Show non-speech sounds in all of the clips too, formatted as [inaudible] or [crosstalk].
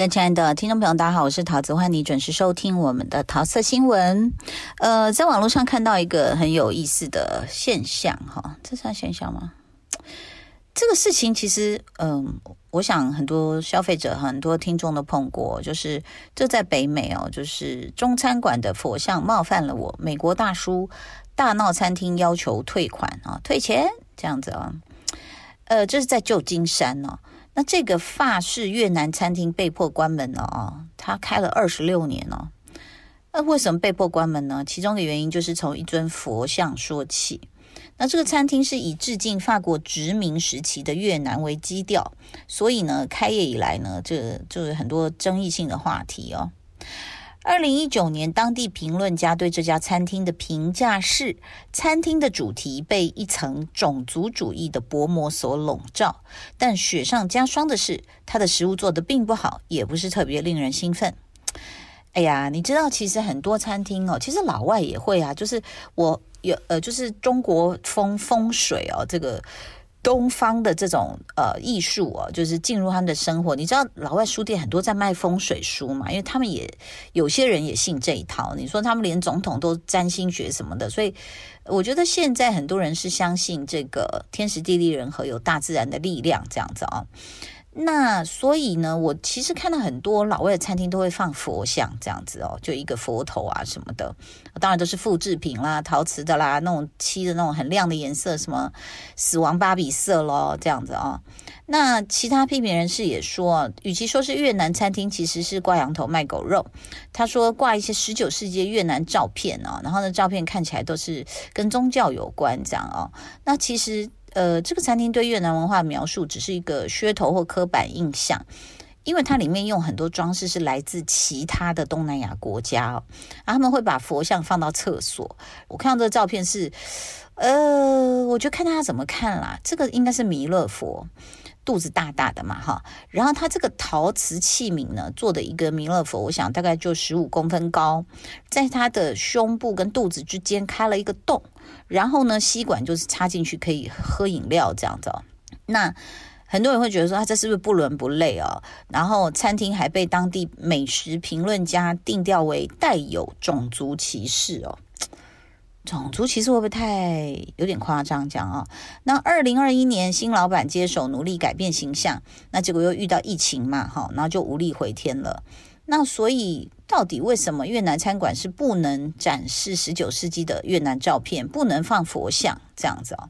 那亲爱的听众朋友，大家好，我是桃子，欢迎你准时收听我们的桃色新闻。呃，在网络上看到一个很有意思的现象，哈，这算现象吗？这个事情其实，嗯，我想很多消费者、很多听众都碰过，就是这在北美哦，就是中餐馆的佛像冒犯了我，美国大叔大闹餐厅，要求退款啊，退钱这样子啊。呃，这是在旧金山哦。那这个法式越南餐厅被迫关门了啊！它开了二十六年了，那为什么被迫关门呢？其中的原因就是从一尊佛像说起。那这个餐厅是以致敬法国殖民时期的越南为基调，所以呢，开业以来呢，这就是很多争议性的话题哦。二零一九年，当地评论家对这家餐厅的评价是：餐厅的主题被一层种族主义的薄膜所笼罩。但雪上加霜的是，它的食物做得并不好，也不是特别令人兴奋。[laughs] 哎呀，你知道，其实很多餐厅哦，其实老外也会啊，就是我有呃，就是中国风风水哦，这个。东方的这种呃艺术哦，就是进入他们的生活。你知道，老外书店很多在卖风水书嘛，因为他们也有些人也信这一套。你说他们连总统都占星学什么的，所以我觉得现在很多人是相信这个天时地利人和有大自然的力量这样子啊。那所以呢，我其实看到很多老外的餐厅都会放佛像这样子哦，就一个佛头啊什么的，当然都是复制品啦，陶瓷的啦，那种漆的那种很亮的颜色，什么死亡芭比色喽这样子啊。那其他批评人士也说，与其说是越南餐厅，其实是挂羊头卖狗肉。他说挂一些十九世纪越南照片哦，然后呢照片看起来都是跟宗教有关这样哦。那其实。呃，这个餐厅对越南文化描述只是一个噱头或刻板印象，因为它里面用很多装饰是来自其他的东南亚国家哦。啊，他们会把佛像放到厕所，我看到这个照片是，呃，我就看大家怎么看啦。这个应该是弥勒佛，肚子大大的嘛，哈。然后他这个陶瓷器皿呢做的一个弥勒佛，我想大概就十五公分高，在他的胸部跟肚子之间开了一个洞。然后呢，吸管就是插进去可以喝饮料这样哦。那很多人会觉得说，他这是不是不伦不类啊？然后餐厅还被当地美食评论家定调为带有种族歧视哦。种族歧视会不会太有点夸张讲啊？那二零二一年新老板接手，努力改变形象，那结果又遇到疫情嘛，哈，然后就无力回天了。那所以，到底为什么越南餐馆是不能展示十九世纪的越南照片，不能放佛像这样子啊？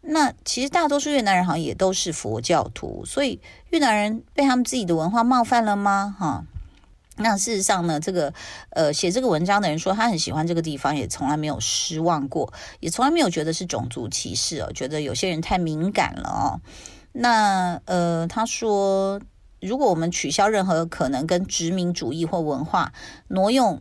那其实大多数越南人好像也都是佛教徒，所以越南人被他们自己的文化冒犯了吗？哈，那事实上呢，这个呃，写这个文章的人说他很喜欢这个地方，也从来没有失望过，也从来没有觉得是种族歧视哦，觉得有些人太敏感了哦。那呃，他说。如果我们取消任何可能跟殖民主义或文化挪用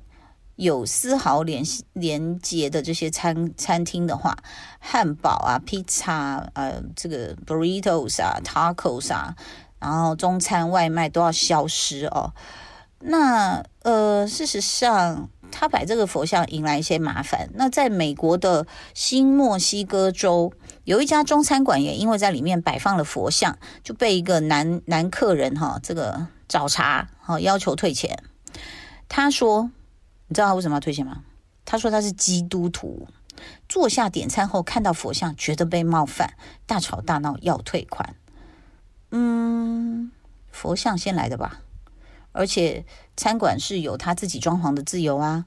有丝毫联系、连接的这些餐餐厅的话，汉堡啊、披萨、呃，这个 burritos 啊、tacos 啊，然后中餐外卖都要消失哦。那呃，事实上，他摆这个佛像引来一些麻烦。那在美国的新墨西哥州。有一家中餐馆也因为在里面摆放了佛像，就被一个男男客人哈这个找茬哈要求退钱。他说：“你知道他为什么要退钱吗？”他说他是基督徒，坐下点餐后看到佛像，觉得被冒犯，大吵大闹要退款。嗯，佛像先来的吧？而且餐馆是有他自己装潢的自由啊。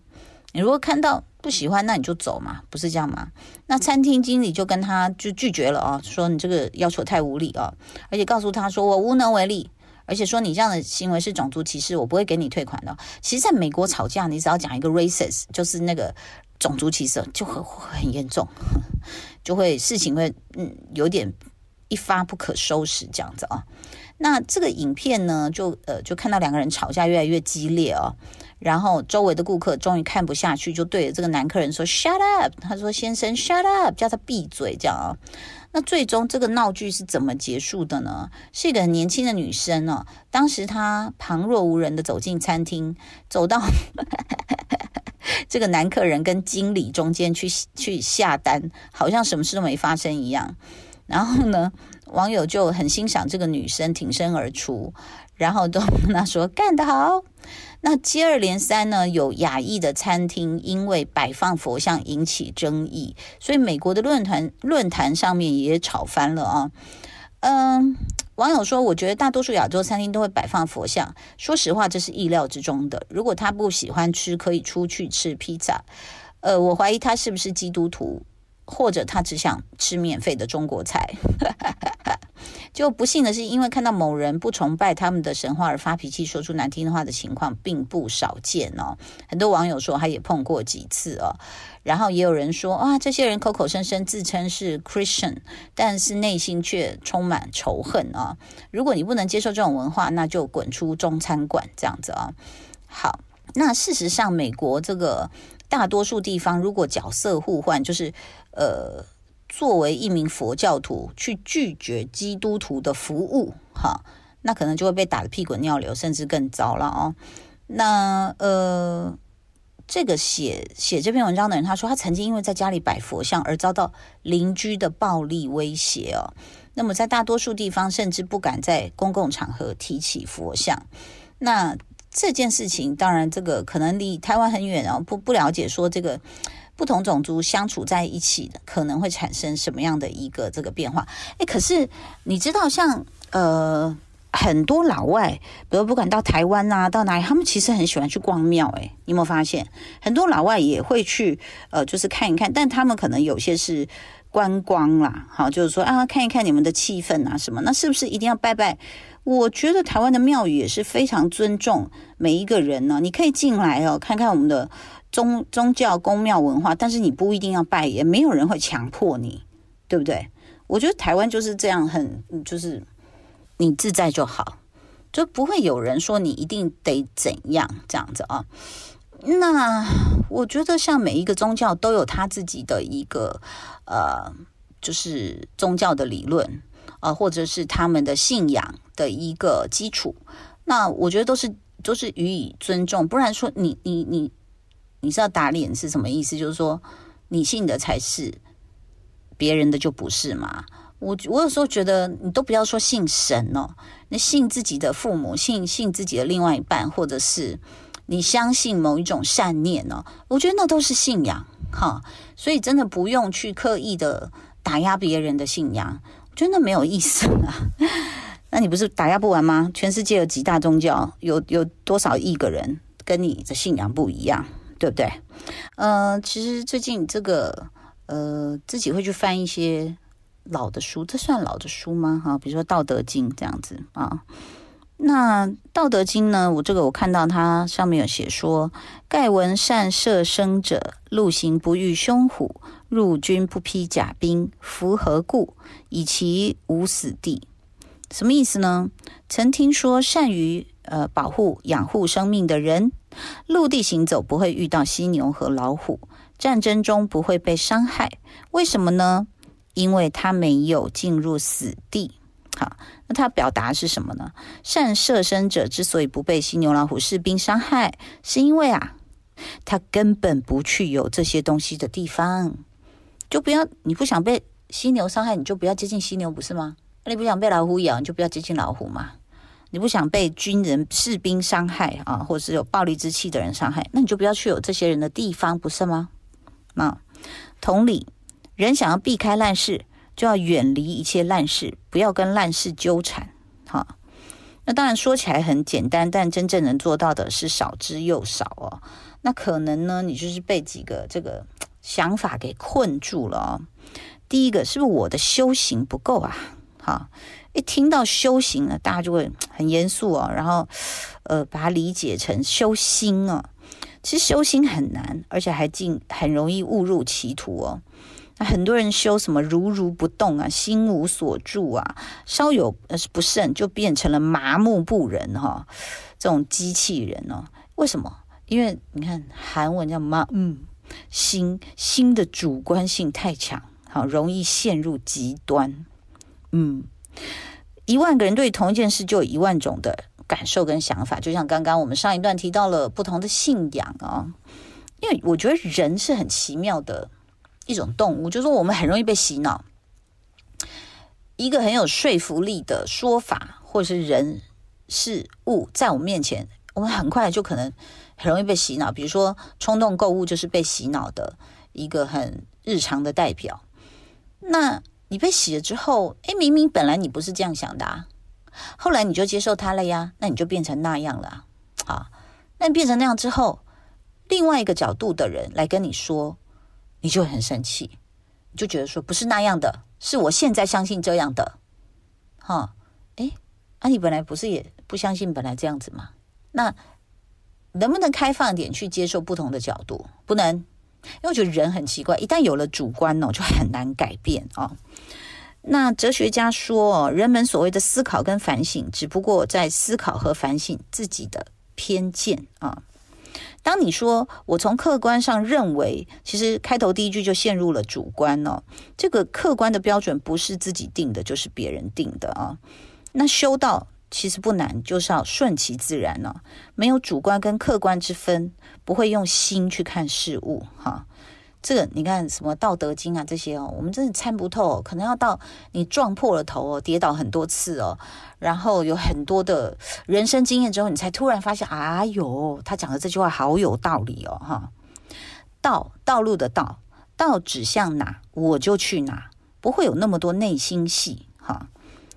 你如果看到。不喜欢那你就走嘛，不是这样吗？那餐厅经理就跟他就拒绝了啊，说你这个要求太无理啊，而且告诉他说我无能为力，而且说你这样的行为是种族歧视，我不会给你退款的。其实，在美国吵架，你只要讲一个 racist，就是那个种族歧视，就很很严重，就会事情会嗯有点。一发不可收拾，这样子啊。那这个影片呢，就呃，就看到两个人吵架越来越激烈哦。然后周围的顾客终于看不下去，就对这个男客人说：“Shut up！” 他说：“先生，Shut up！” 叫他闭嘴，这样啊。那最终这个闹剧是怎么结束的呢？是一个很年轻的女生哦，当时她旁若无人的走进餐厅，走到 [laughs] 这个男客人跟经理中间去去下单，好像什么事都没发生一样。然后呢，[laughs] 网友就很欣赏这个女生挺身而出，然后都跟她说干得好。那接二连三呢，有亚裔的餐厅因为摆放佛像引起争议，所以美国的论坛论坛上面也吵翻了啊。嗯，网友说，我觉得大多数亚洲餐厅都会摆放佛像，说实话这是意料之中的。如果他不喜欢吃，可以出去吃披萨。呃，我怀疑他是不是基督徒。或者他只想吃免费的中国菜，[laughs] 就不幸的是，因为看到某人不崇拜他们的神话而发脾气，说出难听的话的情况并不少见哦。很多网友说他也碰过几次哦。然后也有人说，啊，这些人口口声声自称是 Christian，但是内心却充满仇恨啊！如果你不能接受这种文化，那就滚出中餐馆这样子啊。好，那事实上，美国这个大多数地方，如果角色互换，就是。呃，作为一名佛教徒，去拒绝基督徒的服务，哈，那可能就会被打的屁滚尿流，甚至更糟了哦。那呃，这个写写这篇文章的人，他说他曾经因为在家里摆佛像而遭到邻居的暴力威胁哦。那么在大多数地方，甚至不敢在公共场合提起佛像。那这件事情，当然这个可能离台湾很远哦，不不了解说这个。不同种族相处在一起的可能会产生什么样的一个这个变化？诶，可是你知道，像呃很多老外，比如不管到台湾啊，到哪里，他们其实很喜欢去逛庙。诶，你有没有发现，很多老外也会去呃，就是看一看，但他们可能有些是观光啦，哈，就是说啊，看一看你们的气氛啊什么。那是不是一定要拜拜？我觉得台湾的庙宇也是非常尊重每一个人呢。你可以进来哦，看看我们的。宗宗教、宫庙文化，但是你不一定要拜，也没有人会强迫你，对不对？我觉得台湾就是这样，很就是你自在就好，就不会有人说你一定得怎样这样子啊。那我觉得，像每一个宗教都有他自己的一个呃，就是宗教的理论啊，或者是他们的信仰的一个基础，那我觉得都是都是予以尊重，不然说你你你。你知道打脸是什么意思？就是说，你信的才是别人的就不是嘛？我我有时候觉得，你都不要说信神哦，那信自己的父母，信信自己的另外一半，或者是你相信某一种善念哦，我觉得那都是信仰哈。所以真的不用去刻意的打压别人的信仰，我觉得没有意思啊。[laughs] 那你不是打压不完吗？全世界有几大宗教，有有多少亿个人跟你的信仰不一样？对不对？嗯，其实最近这个呃，自己会去翻一些老的书，这算老的书吗？哈，比如说《道德经》这样子啊。那《道德经》呢？我这个我看到它上面有写说：“盖闻善摄生者，陆行不遇凶虎，入军不披甲兵，夫何故？以其无死地。”什么意思呢？曾听说善于呃保护养护生命的人。陆地行走不会遇到犀牛和老虎，战争中不会被伤害，为什么呢？因为他没有进入死地。好，那他表达是什么呢？善舍身者之所以不被犀牛、老虎、士兵伤害，是因为啊，他根本不去有这些东西的地方。就不要，你不想被犀牛伤害，你就不要接近犀牛，不是吗？你不想被老虎咬，你就不要接近老虎嘛。你不想被军人、士兵伤害啊，或者是有暴力之气的人伤害，那你就不要去有这些人的地方，不是吗？那同理，人想要避开烂事，就要远离一切烂事，不要跟烂事纠缠。哈，那当然说起来很简单，但真正能做到的是少之又少哦。那可能呢，你就是被几个这个想法给困住了哦。第一个，是不是我的修行不够啊？哈。一听到修行呢，大家就会很严肃哦，然后，呃，把它理解成修心啊。其实修心很难，而且还进很容易误入歧途哦。那很多人修什么如如不动啊，心无所住啊，稍有呃不慎就变成了麻木不仁哈，这种机器人哦。为什么？因为你看韩文叫“麻”，嗯，心心的主观性太强，好容易陷入极端，嗯。一万个人对同一件事就有一万种的感受跟想法，就像刚刚我们上一段提到了不同的信仰啊。因为我觉得人是很奇妙的一种动物，就是我们很容易被洗脑。一个很有说服力的说法或者是人事物在我们面前，我们很快就可能很容易被洗脑。比如说冲动购物就是被洗脑的一个很日常的代表。那。你被洗了之后，诶，明明本来你不是这样想的，啊，后来你就接受他了呀，那你就变成那样了啊？那变成那样之后，另外一个角度的人来跟你说，你就很生气，你就觉得说不是那样的，是我现在相信这样的。哈，诶，啊，你本来不是也不相信本来这样子吗？那能不能开放点去接受不同的角度？不能。因为我觉得人很奇怪，一旦有了主观哦，就很难改变哦。那哲学家说，人们所谓的思考跟反省，只不过在思考和反省自己的偏见啊。当你说我从客观上认为，其实开头第一句就陷入了主观哦。这个客观的标准不是自己定的，就是别人定的啊。那修道。其实不难，就是要顺其自然哦，没有主观跟客观之分，不会用心去看事物哈。这个你看什么《道德经》啊这些哦，我们真的参不透，可能要到你撞破了头哦，跌倒很多次哦，然后有很多的人生经验之后，你才突然发现，啊呦，他讲的这句话好有道理哦哈。道道路的道，道指向哪我就去哪，不会有那么多内心戏哈，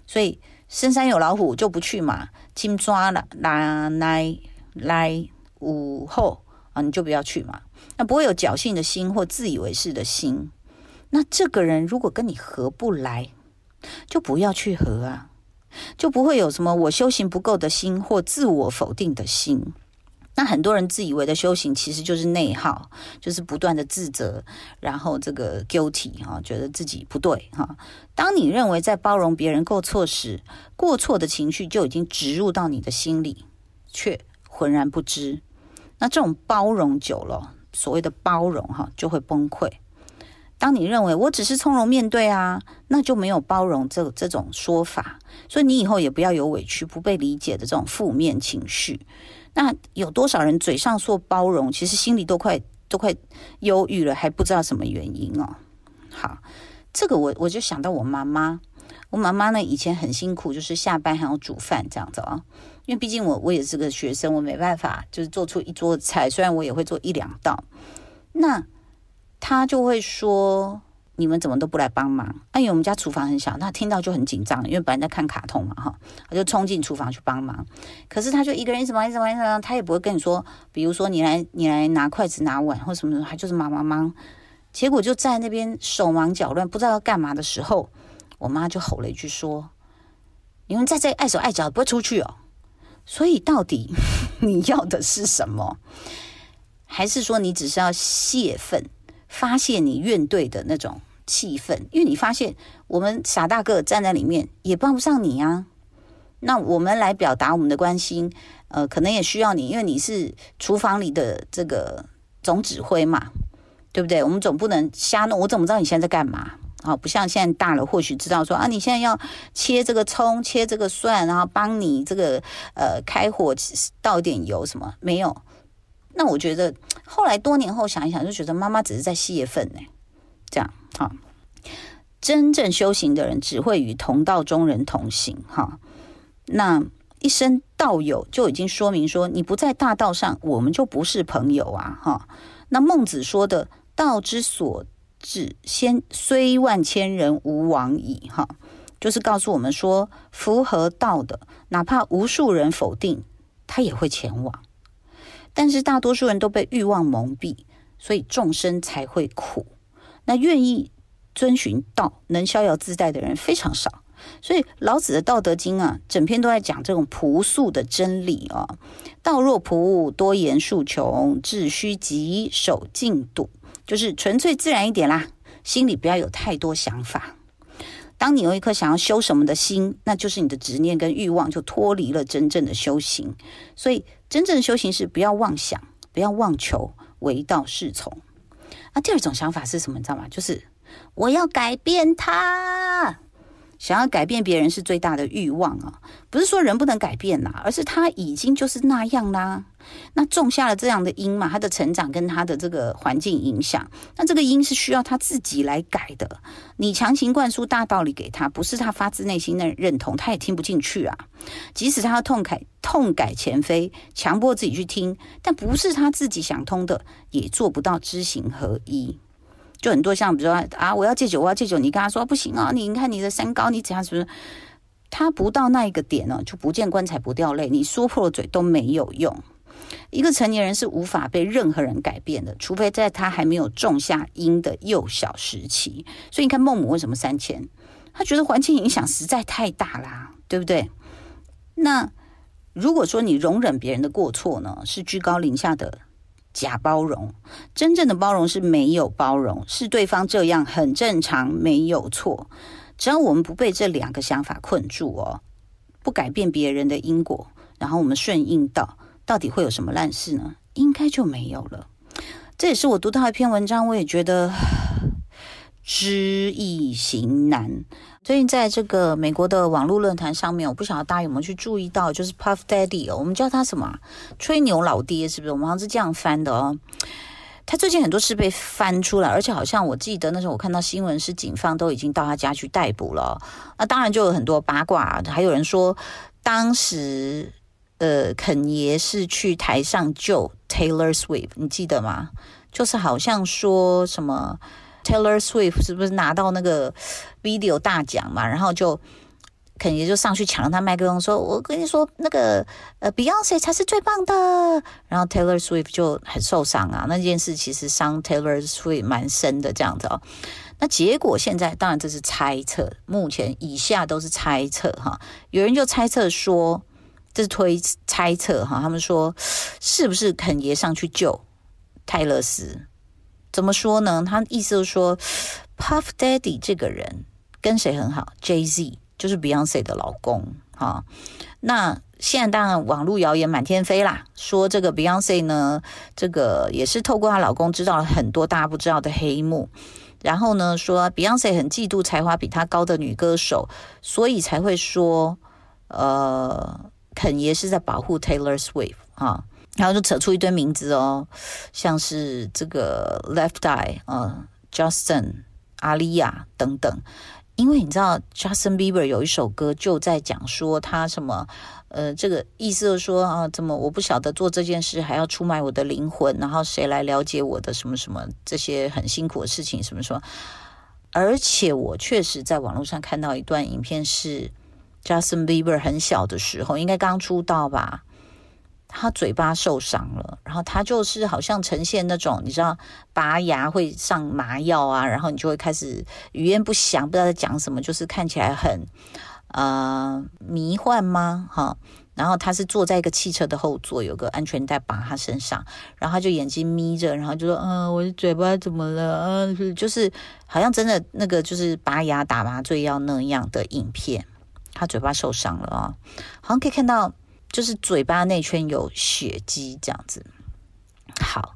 所以。深山有老虎，就不去嘛。金抓了，来来午后啊，你就不要去嘛。那不会有侥幸的心或自以为是的心。那这个人如果跟你合不来，就不要去合啊，就不会有什么我修行不够的心或自我否定的心。那很多人自以为的修行，其实就是内耗，就是不断的自责，然后这个 guilty 哈，觉得自己不对哈。当你认为在包容别人过错时，过错的情绪就已经植入到你的心里，却浑然不知。那这种包容久了，所谓的包容哈，就会崩溃。当你认为我只是从容面对啊，那就没有包容这这种说法。所以你以后也不要有委屈、不被理解的这种负面情绪。那有多少人嘴上说包容，其实心里都快都快忧郁了，还不知道什么原因哦。好，这个我我就想到我妈妈，我妈妈呢以前很辛苦，就是下班还要煮饭这样子啊，因为毕竟我我也是个学生，我没办法就是做出一桌菜，虽然我也会做一两道，那她就会说。你们怎么都不来帮忙？哎，我们家厨房很小，他听到就很紧张，因为本来在看卡通嘛，哈，他就冲进厨房去帮忙。可是他就一个人，什么什么怎么，他也不会跟你说，比如说你来，你来拿筷子、拿碗或什么什么，他就是忙忙忙。结果就在那边手忙脚乱，不知道要干嘛的时候，我妈就吼了一句说：“你们在这碍手碍脚，不会出去哦。”所以到底你要的是什么？还是说你只是要泄愤、发泄你怨怼的那种？气愤，因为你发现我们傻大个站在里面也帮不上你啊。那我们来表达我们的关心，呃，可能也需要你，因为你是厨房里的这个总指挥嘛，对不对？我们总不能瞎弄，我怎么知道你现在在干嘛？啊，不像现在大了，或许知道说啊，你现在要切这个葱，切这个蒜，然后帮你这个呃开火倒点油什么没有？那我觉得后来多年后想一想，就觉得妈妈只是在泄愤哎。这样好，真正修行的人只会与同道中人同行。哈，那一声“道友”就已经说明说，你不在大道上，我们就不是朋友啊！哈，那孟子说的“道之所至，先虽万千人无往矣”，哈，就是告诉我们说，符合道的，哪怕无数人否定，他也会前往。但是大多数人都被欲望蒙蔽，所以众生才会苦。那愿意遵循道、能逍遥自在的人非常少，所以老子的《道德经》啊，整篇都在讲这种朴素的真理啊。道若朴，多言数穷；志虚极，守静笃。就是纯粹自然一点啦，心里不要有太多想法。当你有一颗想要修什么的心，那就是你的执念跟欲望，就脱离了真正的修行。所以，真正的修行是不要妄想，不要妄求，唯道是从。那第二种想法是什么？你知道吗？就是我要改变他，想要改变别人是最大的欲望啊！不是说人不能改变呐，而是他已经就是那样啦。那种下了这样的因嘛，他的成长跟他的这个环境影响，那这个因是需要他自己来改的。你强行灌输大道理给他，不是他发自内心的认同，他也听不进去啊。即使他要痛改痛改前非，强迫自己去听，但不是他自己想通的，也做不到知行合一。就很多像比如说啊，我要戒酒，我要戒酒，你跟他说不行啊，你看你的三高，你这样么？他不到那一个点呢，就不见棺材不掉泪，你说破了嘴都没有用。一个成年人是无法被任何人改变的，除非在他还没有种下因的幼小时期。所以，你看孟母为什么三迁？他觉得环境影响实在太大啦，对不对？那如果说你容忍别人的过错呢，是居高临下的假包容；真正的包容是没有包容，是对方这样很正常，没有错。只要我们不被这两个想法困住哦，不改变别人的因果，然后我们顺应到。到底会有什么烂事呢？应该就没有了。这也是我读到一篇文章，我也觉得 [sighs] 知易行难。最近在这个美国的网络论坛上面，我不晓得大家有没有去注意到，就是 Puff Daddy 哦，我们叫他什么？吹牛老爹是不是？我们好像是这样翻的哦。他最近很多事被翻出来，而且好像我记得那时候我看到新闻是，警方都已经到他家去逮捕了。那当然就有很多八卦，还有人说当时。呃，肯爷是去台上救 Taylor Swift，你记得吗？就是好像说什么 Taylor Swift 是不是拿到那个 Video 大奖嘛，然后就肯爷就上去抢他麦克风，说我跟你说那个呃 b e y o n c e 才是最棒的？然后 Taylor Swift 就很受伤啊。那件事其实伤 Taylor Swift 蛮深的这样子哦。那结果现在当然这是猜测，目前以下都是猜测哈。有人就猜测说。是推猜测哈，他们说是不是肯爷上去救泰勒斯？怎么说呢？他意思就是说，Puff Daddy 这个人跟谁很好？Jay Z 就是 Beyonce 的老公哈。那现在当然网络谣言满天飞啦，说这个 Beyonce 呢，这个也是透过她老公知道了很多大家不知道的黑幕。然后呢，说 Beyonce 很嫉妒才华比她高的女歌手，所以才会说呃。肯爷是在保护 Taylor Swift 啊，然后就扯出一堆名字哦，像是这个 l e f t e y e 啊、Justin、阿利亚等等。因为你知道 Justin Bieber 有一首歌就在讲说他什么，呃，这个意思说啊，怎么我不晓得做这件事，还要出卖我的灵魂，然后谁来了解我的什么什么这些很辛苦的事情什么什么？而且我确实在网络上看到一段影片是。Justin Bieber 很小的时候，应该刚出道吧，他嘴巴受伤了，然后他就是好像呈现那种你知道拔牙会上麻药啊，然后你就会开始语言不详，不知道在讲什么，就是看起来很呃迷幻吗？哈，然后他是坐在一个汽车的后座，有个安全带绑他身上，然后他就眼睛眯着，然后就说：“嗯，我的嘴巴怎么了？”嗯、就是好像真的那个就是拔牙打麻醉药那样的影片。他嘴巴受伤了啊，好像可以看到，就是嘴巴那圈有血迹这样子。好，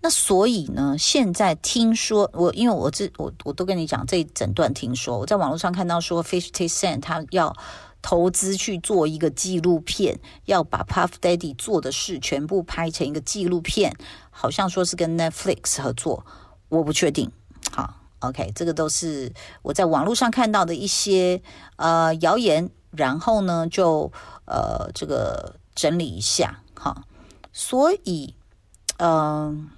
那所以呢，现在听说我，因为我这我我都跟你讲这一整段听说，我在网络上看到说，Fifty Cent 他要投资去做一个纪录片，要把 Puff Daddy 做的事全部拍成一个纪录片，好像说是跟 Netflix 合作，我不确定。O.K. 这个都是我在网络上看到的一些呃谣言，然后呢就呃这个整理一下哈。所以，嗯，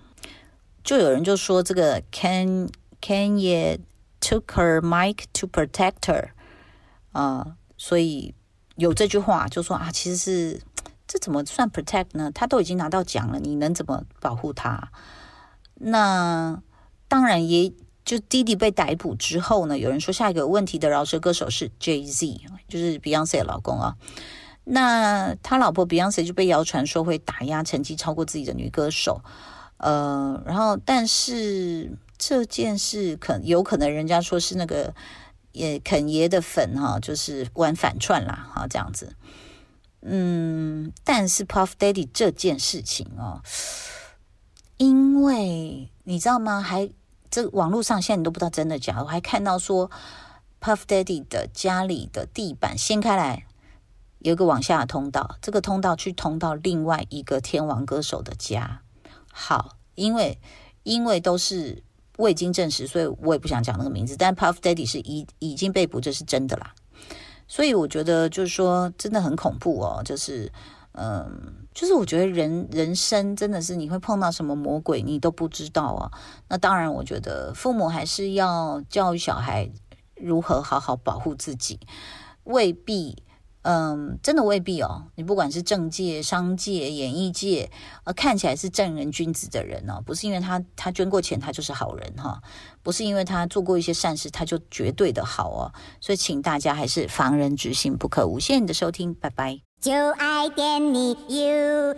就有人就说这个 Can Kanye took her mic to protect her？啊，所以有这句话就说啊，其实是这怎么算 protect 呢？他都已经拿到奖了，你能怎么保护他？那当然也。就弟弟被逮捕之后呢，有人说下一个有问题的饶舌歌手是 Jay Z，就是 Beyonce 的老公啊。那他老婆 Beyonce 就被谣传说会打压成绩超过自己的女歌手，呃，然后但是这件事可有可能人家说是那个也肯爷的粉哈，就是玩反串啦哈这样子。嗯，但是 Puff Daddy 这件事情哦，因为你知道吗？还这网络上现在你都不知道真的假，的，我还看到说，Puff Daddy 的家里的地板掀开来，有个往下通道，这个通道去通到另外一个天王歌手的家。好，因为因为都是未经证实，所以我也不想讲那个名字。但 Puff Daddy 是已已经被捕，这是真的啦。所以我觉得就是说，真的很恐怖哦。就是，嗯，就是我觉得人人生真的是你会碰到什么魔鬼，你都不知道啊。那当然，我觉得父母还是要教育小孩如何好好保护自己，未必。嗯，真的未必哦。你不管是政界、商界、演艺界，呃，看起来是正人君子的人哦，不是因为他他捐过钱，他就是好人哈；不是因为他做过一些善事，他就绝对的好哦。所以请大家还是防人之心不可无。谢谢你的收听，拜拜。就爱点你，U。